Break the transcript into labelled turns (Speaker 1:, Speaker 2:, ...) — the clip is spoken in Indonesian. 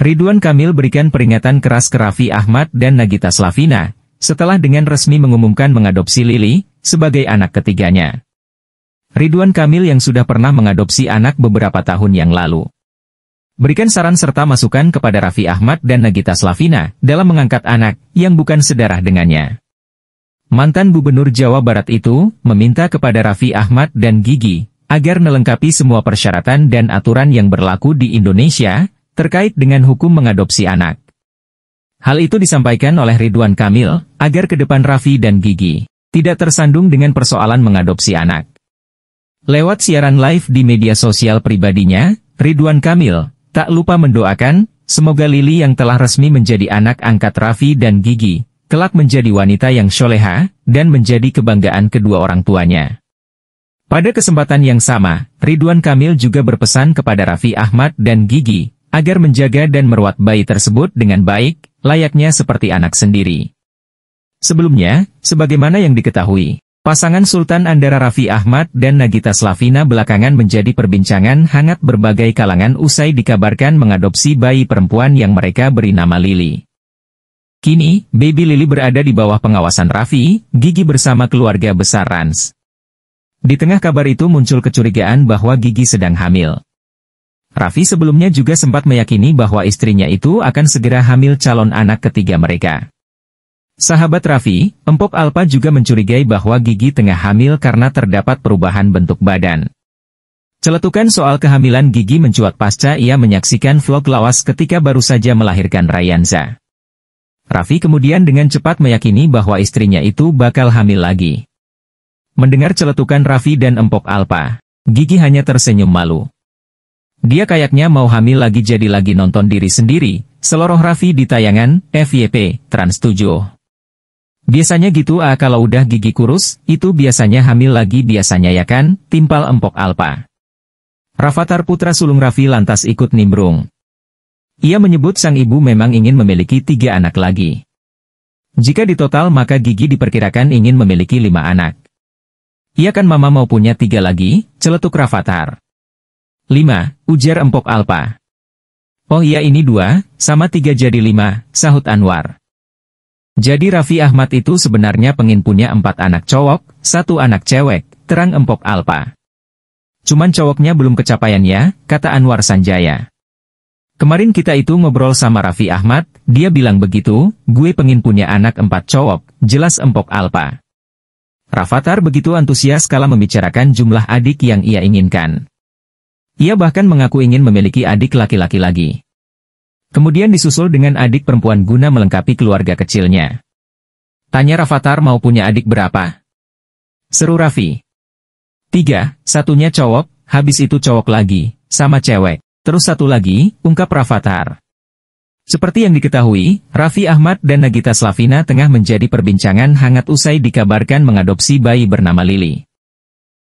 Speaker 1: Ridwan Kamil berikan peringatan keras ke Raffi Ahmad dan Nagita Slavina, setelah dengan resmi mengumumkan mengadopsi Lili, sebagai anak ketiganya. Ridwan Kamil yang sudah pernah mengadopsi anak beberapa tahun yang lalu. Berikan saran serta masukan kepada Raffi Ahmad dan Nagita Slavina dalam mengangkat anak yang bukan sedarah dengannya. Mantan Gubernur Jawa Barat itu meminta kepada Raffi Ahmad dan Gigi agar melengkapi semua persyaratan dan aturan yang berlaku di Indonesia terkait dengan hukum mengadopsi anak. Hal itu disampaikan oleh Ridwan Kamil, agar ke depan Raffi dan Gigi tidak tersandung dengan persoalan mengadopsi anak. Lewat siaran live di media sosial pribadinya, Ridwan Kamil, tak lupa mendoakan, semoga Lili yang telah resmi menjadi anak angkat Raffi dan Gigi, kelak menjadi wanita yang soleha, dan menjadi kebanggaan kedua orang tuanya. Pada kesempatan yang sama, Ridwan Kamil juga berpesan kepada Raffi Ahmad dan Gigi, agar menjaga dan merawat bayi tersebut dengan baik, layaknya seperti anak sendiri. Sebelumnya, sebagaimana yang diketahui, pasangan Sultan Andara Rafi Ahmad dan Nagita Slavina belakangan menjadi perbincangan hangat berbagai kalangan usai dikabarkan mengadopsi bayi perempuan yang mereka beri nama Lili. Kini, baby Lili berada di bawah pengawasan Rafi, Gigi bersama keluarga besar Rans. Di tengah kabar itu muncul kecurigaan bahwa Gigi sedang hamil. Raffi sebelumnya juga sempat meyakini bahwa istrinya itu akan segera hamil calon anak ketiga mereka. Sahabat Raffi, Empok Alpa juga mencurigai bahwa Gigi tengah hamil karena terdapat perubahan bentuk badan. Celetukan soal kehamilan Gigi mencuat pasca ia menyaksikan vlog lawas ketika baru saja melahirkan Rayanza. Raffi kemudian dengan cepat meyakini bahwa istrinya itu bakal hamil lagi. Mendengar celetukan Raffi dan Empok Alpa, Gigi hanya tersenyum malu. Dia kayaknya mau hamil lagi jadi lagi nonton diri sendiri, seloroh Raffi di tayangan, FYP, Trans 7. Biasanya gitu ah kalau udah gigi kurus, itu biasanya hamil lagi biasanya ya kan, timpal empok alpa. Rafathar putra sulung Raffi lantas ikut nimbrung. Ia menyebut sang ibu memang ingin memiliki tiga anak lagi. Jika ditotal maka Gigi diperkirakan ingin memiliki lima anak. Ia kan mama mau punya tiga lagi, celetuk Rafathar. 5, ujar Empok Alpa. Oh iya ini dua, sama tiga jadi lima, sahut Anwar. Jadi Raffi Ahmad itu sebenarnya pengin punya empat anak cowok, satu anak cewek, terang Empok Alpa. Cuman cowoknya belum kecapaian ya, kata Anwar Sanjaya. Kemarin kita itu ngobrol sama Raffi Ahmad, dia bilang begitu, gue pengin punya anak empat cowok, jelas Empok Alpa. Rafathar begitu antusias kala membicarakan jumlah adik yang ia inginkan. Ia bahkan mengaku ingin memiliki adik laki-laki lagi. Kemudian disusul dengan adik perempuan guna melengkapi keluarga kecilnya. Tanya Rafathar mau punya adik berapa? Seru Raffi. Tiga, satunya cowok, habis itu cowok lagi, sama cewek. Terus satu lagi, ungkap Rafathar. Seperti yang diketahui, Raffi Ahmad dan Nagita Slavina tengah menjadi perbincangan hangat usai dikabarkan mengadopsi bayi bernama Lili.